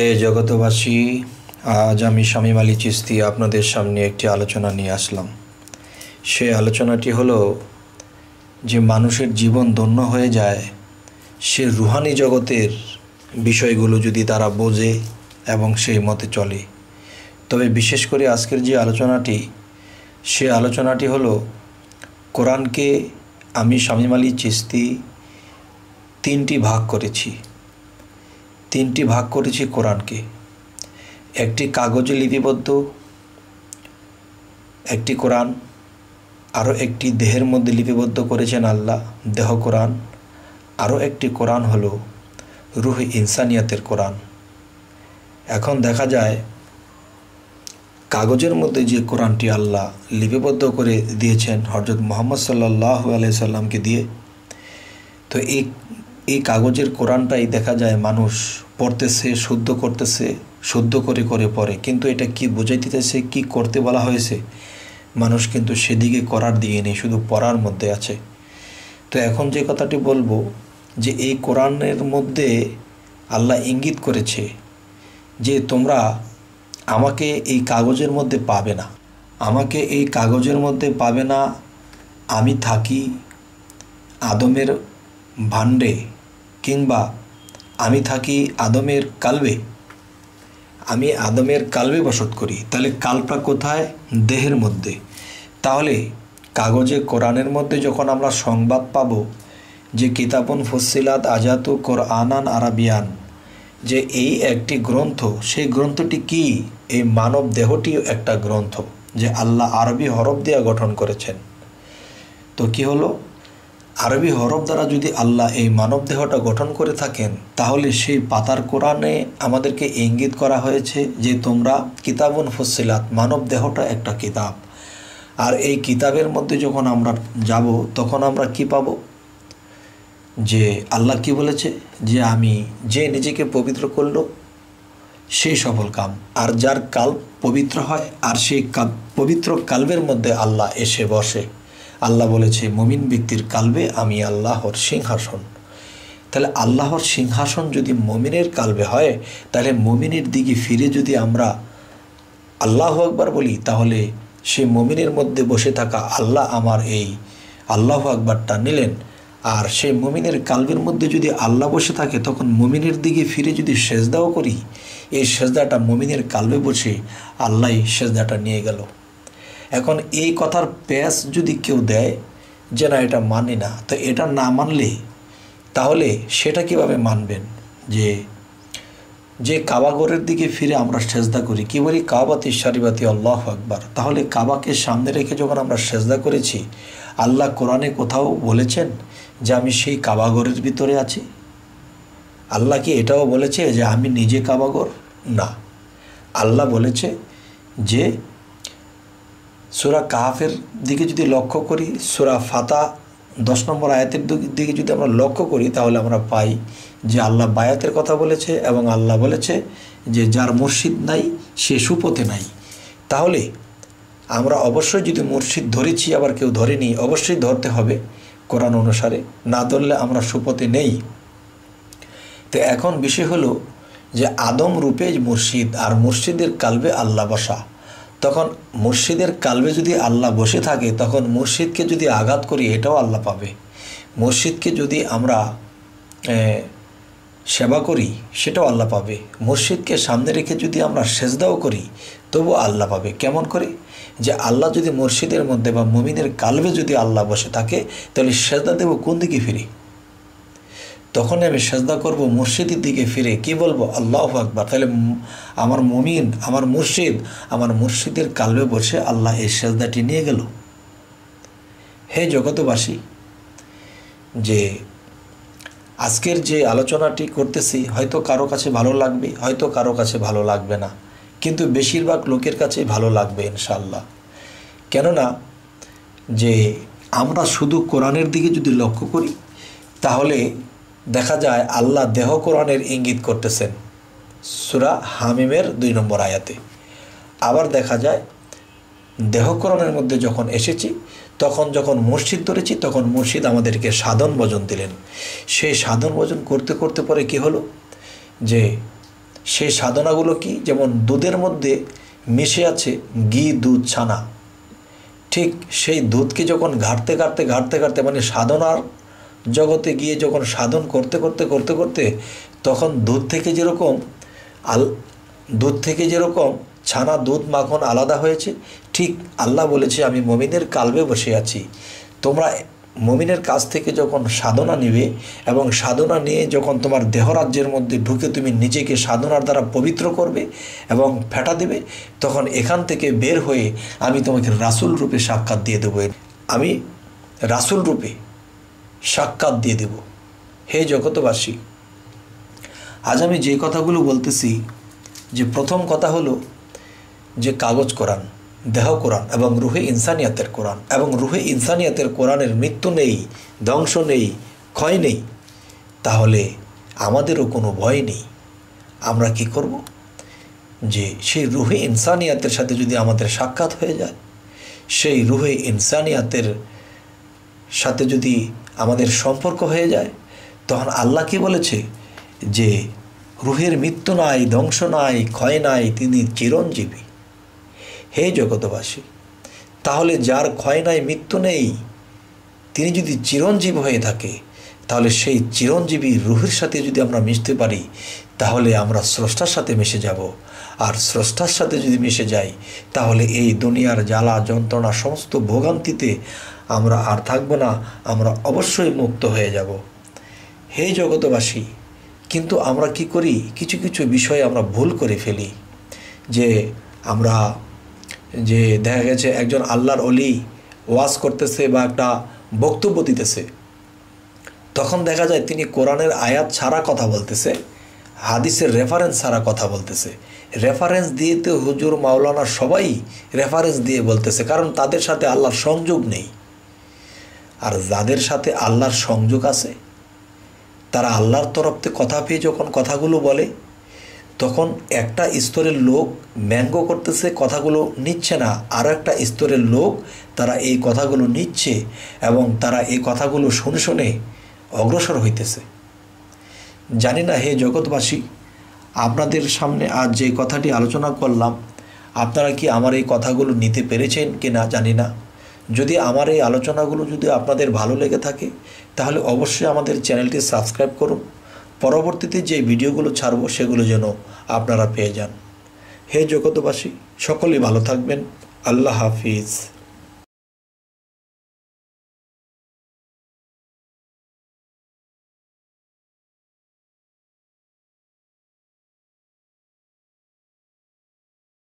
হে জগতবাসী আজ আমি স্বামী আলী চিস্তি আপনাদের সামনে একটি আলোচনা নিয়ে আসলাম সে আলোচনাটি হলো যে মানুষের জীবন ধন্য হয়ে যায় সে রুহানি জগতের বিষয়গুলো যদি তারা বোঝে এবং সেই মতে চলে তবে বিশেষ করে আজকের যে আলোচনাটি সে আলোচনাটি হলো কোরআনকে আমি স্বামী আলী চিস্তি তিনটি ভাগ করেছি তিনটি ভাগ করেছি কোরআনকে একটি কাগজে লিপিবদ্ধ একটি কোরআন আরও একটি দেহের মধ্যে লিপিবদ্ধ করেছেন আল্লাহ দেহ কোরআন আরও একটি কোরআন হল রুহ ইনসানিয়াতের কোরআন এখন দেখা যায় কাগজের মধ্যে যে কোরআনটি আল্লাহ লিপিবদ্ধ করে দিয়েছেন হজরত মোহাম্মদ সাল্লাহ আলাইসাল্লামকে দিয়ে তো এই এই কাগজের কোরআনটাই দেখা যায় মানুষ পড়তেছে শুদ্ধ করতেছে শুদ্ধ করে করে পড়ে কিন্তু এটা কি বোঝাই দিতেছে কি করতে বলা হয়েছে মানুষ কিন্তু সেদিকে করার দিয়ে নেই শুধু পড়ার মধ্যে আছে তো এখন যে কথাটি বলবো যে এই কোরআনের মধ্যে আল্লাহ ইঙ্গিত করেছে যে তোমরা আমাকে এই কাগজের মধ্যে পাবে না আমাকে এই কাগজের মধ্যে পাবে না আমি থাকি আদমের ভাণ্ডে কিংবা আমি থাকি আদমের কালবে আমি আদমের কালবে বসত করি তাহলে কালপা কোথায় দেহের মধ্যে তাহলে কাগজে কোরআনের মধ্যে যখন আমরা সংবাদ পাব যে কিতাবন ফসিলাত আজাতু কোরআনান আরাবিয়ান যে এই একটি গ্রন্থ সেই গ্রন্থটি কি এই মানব দেহটিও একটা গ্রন্থ যে আল্লাহ আরবি হরফ দিয়ে গঠন করেছেন তো কি হলো আরবি হরফ দ্বারা যদি আল্লাহ এই মানব দেহটা গঠন করে থাকেন তাহলে সেই পাতার কোরআনে আমাদেরকে ইঙ্গিত করা হয়েছে যে তোমরা কিতাবন ফসিলাত মানব দেহটা একটা কিতাব আর এই কিতাবের মধ্যে যখন আমরা যাব তখন আমরা কি পাব যে আল্লাহ কি বলেছে যে আমি যে নিজেকে পবিত্র করল সেই সফল কাম আর যার কাল পবিত্র হয় আর সেই কাল পবিত্র কালবের মধ্যে আল্লাহ এসে বসে আল্লাহ বলেছে মমিন ব্যক্তির কালবে আমি আল্লাহর সিংহাসন তাহলে আল্লাহর সিংহাসন যদি মমিনের কালবে হয় তাহলে মমিনের দিকে ফিরে যদি আমরা আল্লাহ আকবার বলি তাহলে সে মমিনের মধ্যে বসে থাকা আল্লাহ আমার এই আল্লাহ আকবারটা নিলেন আর সে মমিনের কালবের মধ্যে যদি আল্লাহ বসে থাকে তখন মমিনের দিকে ফিরে যদি সেজদাও করি এই সেজদাটা মমিনের কালবে বসে আল্লাহ সেজদাটা নিয়ে গেল এখন এই কথার প্যাস যদি কেউ দেয় যে না এটা মানি না তো এটা না মানলে তাহলে সেটা কিভাবে মানবেন যে যে কাবাগরের দিকে ফিরে আমরা সেজদা করি কী বলি কাবাতি সারিবাতি আল্লাহ আকবার তাহলে কাবাকে সামনে রেখে যখন আমরা সেজদা করেছি আল্লাহ কোরআনে কোথাও বলেছেন যে আমি সেই কাবাগরের ভিতরে আছি আল্লাহ কি এটাও বলেছে যে আমি নিজে কাবাগর না আল্লাহ বলেছে যে সুরা কাহাফের দিকে যদি লক্ষ্য করি সুরা ফাতা দশ নম্বর আয়াতের দিকে যদি আমরা লক্ষ্য করি তাহলে আমরা পাই যে আল্লাহ বায়াতের কথা বলেছে এবং আল্লাহ বলেছে যে যার মুর্শিদ নাই সে সুপথে নাই তাহলে আমরা অবশ্যই যদি মুর্শিদ ধরেছি আবার কেউ ধরেনি অবশ্যই ধরতে হবে কোরআন অনুসারে না ধরলে আমরা সুপথে নেই তো এখন বিষয় হলো যে আদম রূপে মুর্শিদ আর মুর্শিদের কালবে আল্লাহ বসা তখন মুর্শিদের কালবে যদি আল্লাহ বসে থাকে তখন মুর্শিদকে যদি আঘাত করি এটাও আল্লাহ পাবে মুর্শিদকে যদি আমরা সেবা করি সেটাও আল্লাহ পাবে মুর্শিদকে সামনে রেখে যদি আমরা সেজদাও করি তবু আল্লাহ পাবে কেমন করে যে আল্লাহ যদি মুর্শিদের মধ্যে বা মমিনের কালবে যদি আল্লাহ বসে থাকে তাহলে সেজদা দেব কোন দিকে ফিরি তখন আমি সাজদা করব মুর্শিদের দিকে ফিরে কি বলবো আল্লাহ আকবর তাহলে আমার মমিন আমার মুর্শিদ আমার মুর্শিদের কালবে বসে আল্লাহ এই সাজদাটি নিয়ে গেল হে জগতবাসী যে আজকের যে আলোচনাটি করতেছি হয়তো কারো কাছে ভালো লাগবে হয়তো কারো কাছে ভালো লাগবে না কিন্তু বেশিরভাগ লোকের কাছে ভালো লাগবে ইনশাল্লাহ কেননা যে আমরা শুধু কোরআনের দিকে যদি লক্ষ্য করি তাহলে দেখা যায় আল্লাহ দেহকরণের ইঙ্গিত করতেছেন সুরা হামিমের দুই নম্বর আয়াতে আবার দেখা যায় দেহকরণের মধ্যে যখন এসেছি তখন যখন মসজিদ ধরেছি তখন মসজিদ আমাদেরকে সাধন বজন দিলেন সেই সাধন ভজন করতে করতে পরে কি হলো যে সেই সাধনাগুলো কি যেমন দুধের মধ্যে মিশে আছে ঘি দুধ ছানা ঠিক সেই দুধকে যখন ঘাটতে ঘাটতে ঘাটতে ঘাটতে মানে সাধনার জগতে গিয়ে যখন সাধন করতে করতে করতে করতে তখন দুধ থেকে যেরকম আল দুধ থেকে যেরকম ছানা দুধ মাখন আলাদা হয়েছে ঠিক আল্লাহ বলেছে আমি মমিনের কালবে বসে আছি তোমরা মমিনের কাছ থেকে যখন সাধনা নিবে এবং সাধনা নিয়ে যখন তোমার দেহরাজ্যের মধ্যে ঢুকে তুমি নিজেকে সাধনার দ্বারা পবিত্র করবে এবং ফেটা দেবে তখন এখান থেকে বের হয়ে আমি তোমাকে রাসুল রূপে সাক্ষাৎ দিয়ে দেবো আমি রাসুল রূপে সাক্ষাৎ দিয়ে দেব হে জগতবাসী আজ আমি যে কথাগুলো বলতেছি যে প্রথম কথা হলো যে কাগজ কোরআন দেহ কোরআন এবং রুহে ইনসানিয়াতের কোরআন এবং রুহে ইনসানিয়াতের কোরআনের মৃত্যু নেই ধ্বংস নেই ক্ষয় নেই তাহলে আমাদেরও কোনো ভয় নেই আমরা কি করব যে সেই রুহে ইনসানিয়াতের সাথে যদি আমাদের সাক্ষাৎ হয়ে যায় সেই রুহে ইনসানিয়াতের সাথে যদি আমাদের সম্পর্ক হয়ে যায় তখন আল্লাহ কি বলেছে যে রুহের মৃত্যু নাই ধ্বংস নাই ক্ষয় নাই তিনি চিরঞ্জীবী হে জগতবাসী তাহলে যার ক্ষয় নাই মৃত্যু নেই তিনি যদি চিরঞ্জীব হয়ে থাকে তাহলে সেই চিরঞ্জীবী রুহের সাথে যদি আমরা মিশতে পারি তাহলে আমরা স্রষ্টার সাথে মিশে যাব আর স্রষ্টার সাথে যদি মিশে যাই তাহলে এই দুনিয়ার জ্বালা যন্ত্রণা সমস্ত ভোগান্তিতে আমরা আর থাকব না আমরা অবশ্যই মুক্ত হয়ে যাব হে জগতবাসী কিন্তু আমরা কি করি কিছু কিছু বিষয়ে আমরা ভুল করে ফেলি যে আমরা যে দেখা গেছে একজন আল্লাহর অলি ওয়াজ করতেছে বা একটা বক্তব্য দিতেছে তখন দেখা যায় তিনি কোরআনের আয়াত ছাড়া কথা বলতেছে হাদিসের রেফারেন্স ছাড়া কথা বলতেছে রেফারেন্স দিয়ে তো হুজুর মাওলানা সবাই রেফারেন্স দিয়ে বলতেছে কারণ তাদের সাথে আল্লাহর সংযোগ নেই আর যাদের সাথে আল্লাহর সংযোগ আছে তারা আল্লাহর তরফতে কথা পেয়ে যখন কথাগুলো বলে তখন একটা স্তরের লোক ব্যঙ্গ করতেছে কথাগুলো নিচ্ছে না আর একটা স্তরের লোক তারা এই কথাগুলো নিচ্ছে এবং তারা এই কথাগুলো শুনে শুনে অগ্রসর হইতেছে জানি না হে জগৎবাসী আপনাদের সামনে আজ যে কথাটি আলোচনা করলাম আপনারা কি আমার এই কথাগুলো নিতে পেরেছেন কি না জানি না যদি আমার এই আলোচনাগুলো যদি আপনাদের ভালো লেগে থাকে তাহলে অবশ্যই আমাদের চ্যানেলটি সাবস্ক্রাইব করুন পরবর্তীতে যে ভিডিওগুলো ছাড়ব সেগুলো যেন আপনারা পেয়ে যান হে জগতবাসী সকলেই ভালো থাকবেন আল্লাহ হাফিজ